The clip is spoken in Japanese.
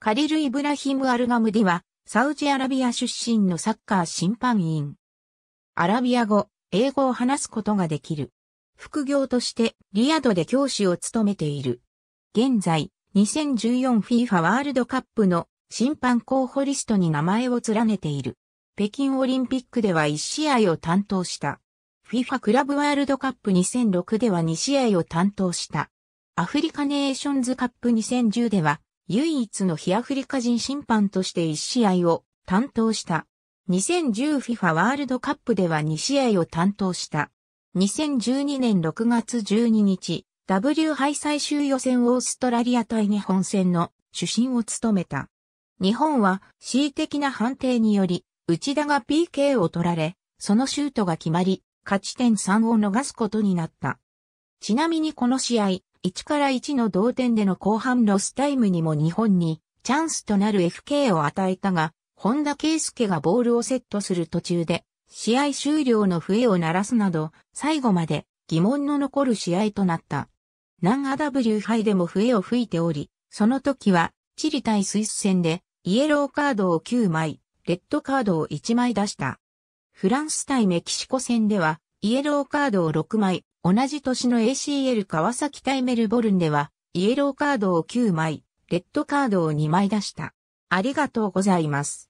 カリル・イブラヒム・アルガムディは、サウジアラビア出身のサッカー審判員。アラビア語、英語を話すことができる。副業として、リアドで教師を務めている。現在、2014FIFA ワールドカップの審判候補リストに名前を連ねている。北京オリンピックでは1試合を担当した。FIFA クラブワールドカップ2006では2試合を担当した。アフリカネーションズカップ2010では唯一の非アフリカ人審判として1試合を担当した。2010FIFA ワールドカップでは2試合を担当した。2012年6月12日、W 杯最終予選オーストラリア対日本戦の主審を務めた。日本は恣意的な判定により、内田が PK を取られ、そのシュートが決まり、勝ち点3を逃すことになった。ちなみにこの試合、1から1の同点での後半ロスタイムにも日本にチャンスとなる FK を与えたが、本田圭介がボールをセットする途中で、試合終了の笛を鳴らすなど、最後まで疑問の残る試合となった。南アダブー杯でも笛を吹いており、その時は、チリ対スイス戦で、イエローカードを9枚、レッドカードを1枚出した。フランス対メキシコ戦では、イエローカードを6枚、同じ年の ACL 川崎対メルボルンでは、イエローカードを9枚、レッドカードを2枚出した。ありがとうございます。